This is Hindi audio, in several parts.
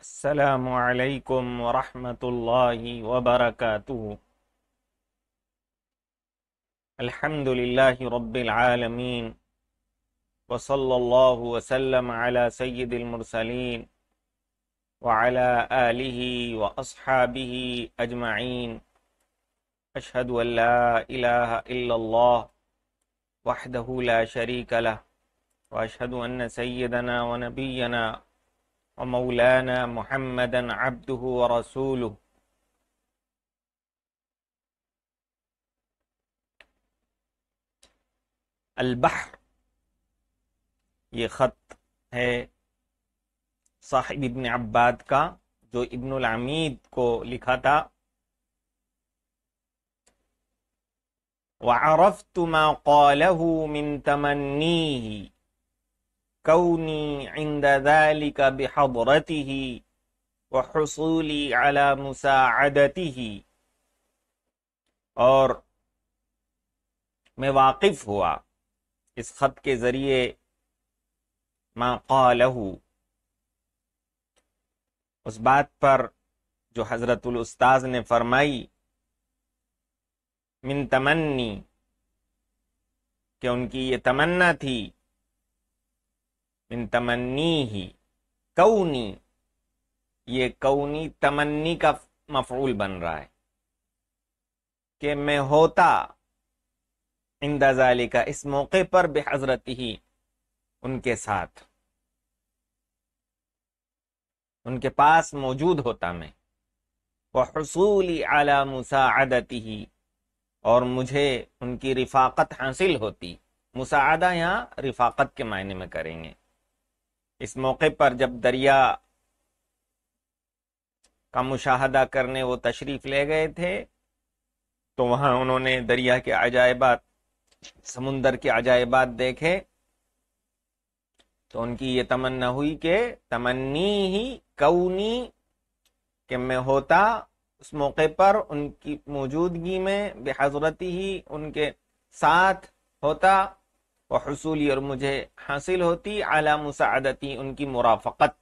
السلام عليكم ورحمة الله وبركاته الحمد لله رب العالمين وصلى الله وسلم على سيد المرسلين وعلى آله وأصحابه أجمعين أشهد أن لا إله إلا الله وحده لا شريك له وأشهد أن سيدنا ونبينا ومولانا محمدا عبده ورسوله البحر یہ خط ہے صاحب ابن عباد کا جو ابن العمید کو لکھا تھا وعرفت ما قاله من تمنيه कौनी इंदाली का बेहबरती ही वसूली अला और मैं वाकिफ हुआ इस ख़त के ज़रिए माक़ालहू उस बात पर जो हज़रतुल उस्ताद ने फरमाई मिन तमन्नी कि उनकी ये तमन्ना थी मिन तमन्नी ही कौनी ये कौनी तमन्नी का मफूल बन रहा है कि मैं होता इंदाजाली का इस मौके पर बेहजरत ही उनके साथ उनके पास मौजूद होता मैं वह हसूली आला मुसादती ही और मुझे उनकी रिफाकत हासिल होती मुसादा यहाँ रिफाकत के मायने में करेंगे इस मौके पर जब दरिया का मुशाहदा करने वो तशरीफ ले गए थे तो वहां उन्होंने दरिया के अजायबात समुंदर के अजायबात देखे तो उनकी ये तमन्ना हुई कि तमन्नी ही कौनी कि मैं होता उस मौके पर उनकी मौजूदगी में बेहजरती ही उनके साथ होता हसूली और मुझे हासिल होती आला मुसादती उनकी मुराफकत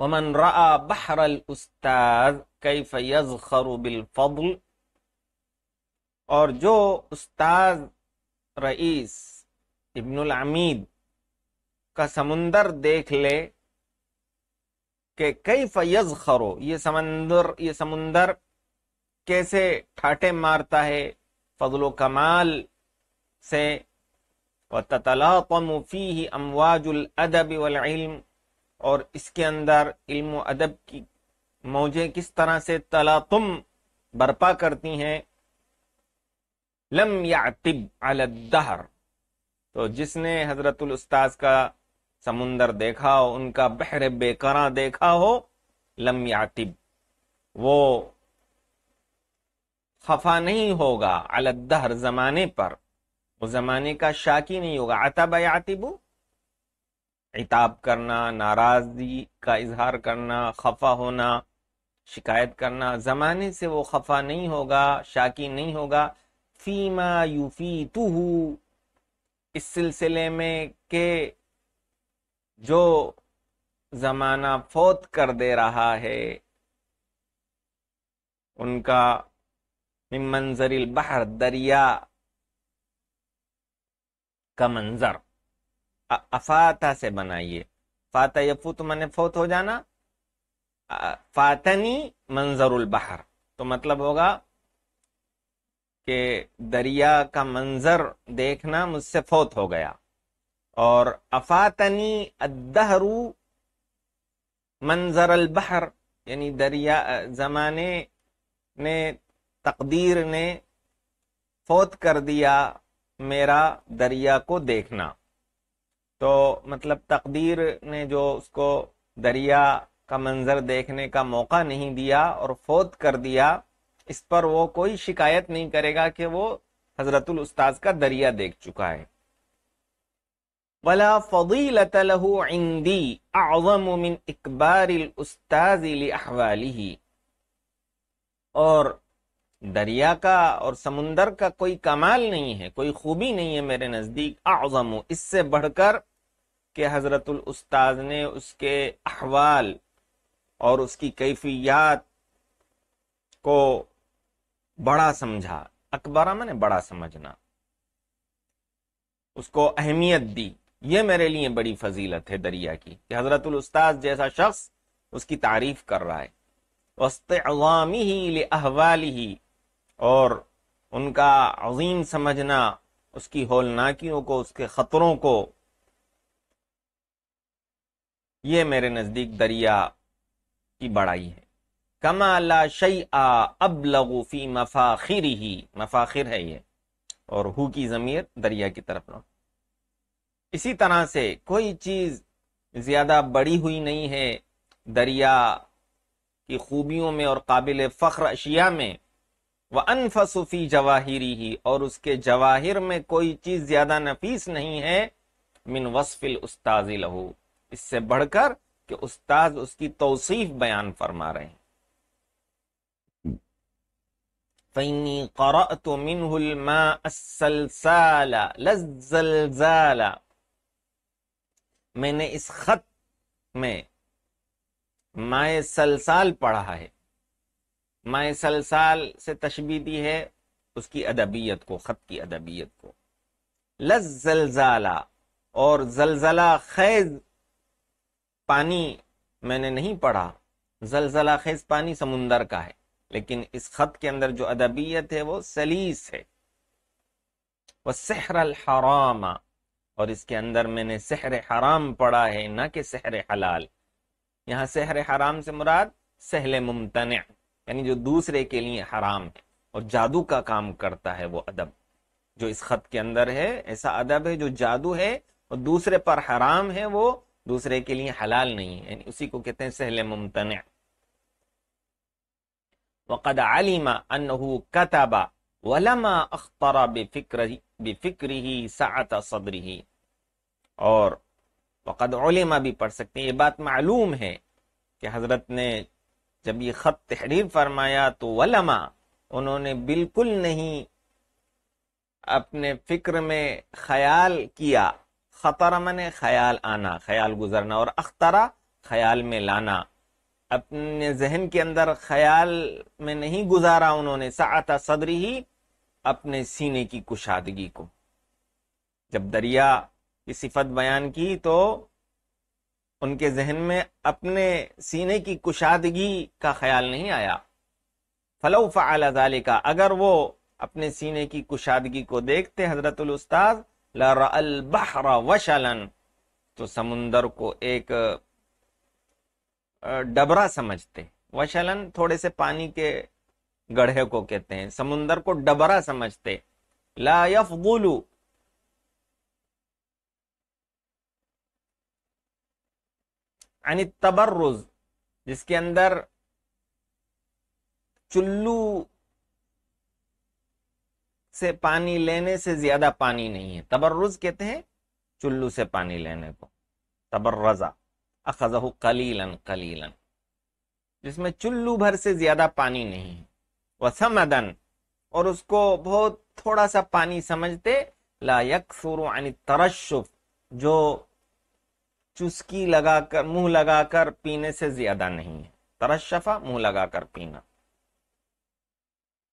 वमन रा बहर उस्ताद कई फैज़ खरुबिल फबुल और जो उस्ताद रईस इब्न अमीद का समुंदर देख ले के कई फैज़ खरो ये समंदर ये समुंदर कैसे ठाटे मारता है फजलो कमाल से वतलातम फ़ी अमवाजुल अदब वल्म और इसके अंदर इल्म अदब की मौजें किस तरह से तलातुम बर्पा करती हैं लम यातिब दहर तो जिसने हजरतुल उस्ताद का समुंदर देखा हो उनका बहर बेकरा देखा हो लम यातिब वो खफा नहीं होगा अलदहर जमाने पर वो जमाने का शाकी नहीं होगा अतब यातिबू इताब करना नाराजगी का इजहार करना खफा होना शिकायत करना जमाने से वो खफा नहीं होगा शाकी नहीं होगा फीमा यूफी तुहू इस सिलसिले में के जो जमाना फोत कर दे रहा है उनका मंजरिल बहर दरिया का मंजर अफाता से बनाइए फाता यफूत मैंने फोत हो जाना फातनी मंजरुल बहर तो मतलब होगा कि दरिया का मंजर देखना मुझसे फोत हो गया और अफातनी अदहरू मंजर बहर यानी दरिया जमाने ने तकदीर ने फोत कर दिया मेरा दरिया को देखना तो मतलब तकदीर ने जो उसको दरिया का मंजर देखने का मौका नहीं दिया और फोत कर दिया इस पर वो कोई शिकायत नहीं करेगा कि वो हजरतुल उस्ताद का दरिया देख चुका है वला फदीलत लहू इंदी अवम मिन इकबार उस्ताद अहवाली और दरिया का और समुंदर का कोई कमाल नहीं है कोई खूबी नहीं है मेरे नज़दीक आज़म इससे बढ़कर के हज़रतुल उस्ताद ने उसके अहवाल और उसकी कैफियत को बड़ा समझा अकबरा मैंने बड़ा समझना उसको अहमियत दी ये मेरे लिए बड़ी फजीलत है दरिया की कि हजरतुल उस्ताद जैसा शख्स उसकी तारीफ कर रहा है वस्तामी ही ले अहवाल ही और उनका अजीम समझना उसकी होलनाकियों को उसके ख़तरों को ये मेरे नज़दीक दरिया की बड़ाई है कमा शई आ अब लगूफी मफाखिर ही मफाखिर है ये और हु की ज़मीर दरिया की तरफ ना इसी तरह से कोई चीज़ ज़्यादा बड़ी हुई नहीं है दरिया की खूबियों में और काबिल फ़ख्र अशिया में वह अनफसुफी जवाहिरी ही और उसके जवाहिर में कोई चीज ज्यादा नफीस नहीं है मिन वसफिल उस्ताज लहू इससे बढ़कर कि उस्ताद उसकी तोसीफ बयान फरमा रहे हैं मैंने इस खत में माए सलसाल पढ़ा है माए सलसाल से तशबी दी है उसकी अदबियत को ख़त की अदबियत को लजलजाला और जलजला खैज पानी मैंने नहीं पढ़ा जलजला खैज पानी समुंदर का है लेकिन इस खत के अंदर जो अदबियत है वो सलीस है वह सहर हरामा और इसके अंदर मैंने सहर हराम पढ़ा है ना कि सहर हलाल यहाँ सहर हराम से मुराद सहल मुमतना यानी जो दूसरे के लिए हराम है और जादू का काम करता है वो अदब जो इस खत के अंदर है ऐसा अदब है जो जादू है और दूसरे पर हराम है वो दूसरे के लिए हलाल नहीं है उसी को कहते हैं सहल मुमतन वक़द आलिमा अनहू वलमा अख्तरा बेफिक्र बेफिक्री ही सात सदरी ही और वक़द ओलिमा भी पढ़ सकते हैं ये बात मालूम है कि हज़रत ने जब ये खत तहरीर फरमाया तो वलमा उन्होंने बिल्कुल नहीं अपने फिक्र में ख्याल किया खतरा मन ख्याल आना ख्याल गुजरना और अख्तरा ख्याल में लाना अपने जहन के अंदर ख्याल में नहीं गुजारा उन्होंने साता सदरी ही अपने सीने की कुशादगी को जब दरिया की सिफत बयान की तो उनके जहन में अपने सीने की कुशादगी का ख्याल नहीं आया फलो फ़ाल का अगर वो अपने सीने की कुशादगी को देखते हजरत उस्ताद वशलन तो समुंदर को एक डबरा समझते वशलन थोड़े से पानी के गढ़े को कहते हैं समुंदर को डबरा समझते ला यफगुलू यानी तबर्रुज जिसके अंदर चुल्लू से पानी लेने से ज्यादा पानी नहीं है तबर्रुज कहते हैं चुल्लू से पानी लेने को तबर्रजा अखजहू कलीलन कलीलन जिसमें चुल्लू भर से ज्यादा पानी नहीं है वह समदन और उसको बहुत थोड़ा सा पानी समझते सुरु यानी तरशुफ जो चुस्की लगाकर मुंह लगाकर पीने से ज्यादा नहीं है तरशफा मुंह लगाकर पीना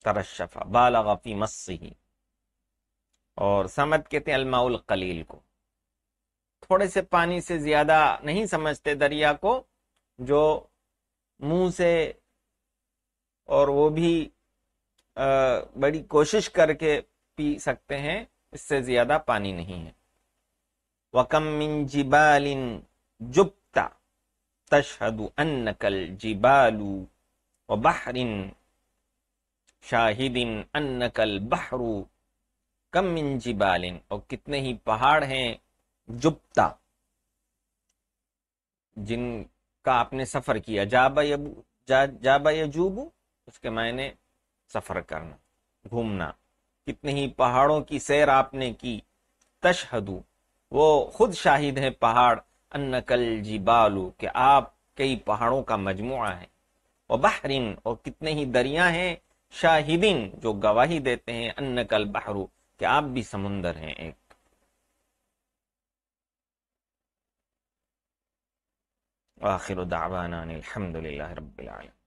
तरशफा बालगफी मस्सी और समझ कहते हैं अलमाउल कलील को थोड़े से पानी से ज्यादा नहीं समझते दरिया को जो मुंह से और वो भी आ, बड़ी कोशिश करके पी सकते हैं इससे ज्यादा पानी नहीं है वकम मिन जिबालिन जुबता तशहदु अन्नकल जिबालू वबहरिन शाहिदिन अन्नकल बहरू कम मिन जिबालिन और कितने ही पहाड़ हैं जुबता जिनका आपने सफर किया जाबा यबू जा, जाबा यजूबू उसके मायने सफर करना घूमना कितने ही पहाड़ों की सैर आपने की तशहदू वो खुद शाहिद है पहाड़ अन्नकल बालू के आप कई पहाड़ों का मजमु है और बहरीन और कितने ही दरिया है शाहिदीन जो गवाही देते हैं अन्नकल बहरू के आप भी समुंदर हैं एक आखिर दावाना अलहमदिल्ला रबालम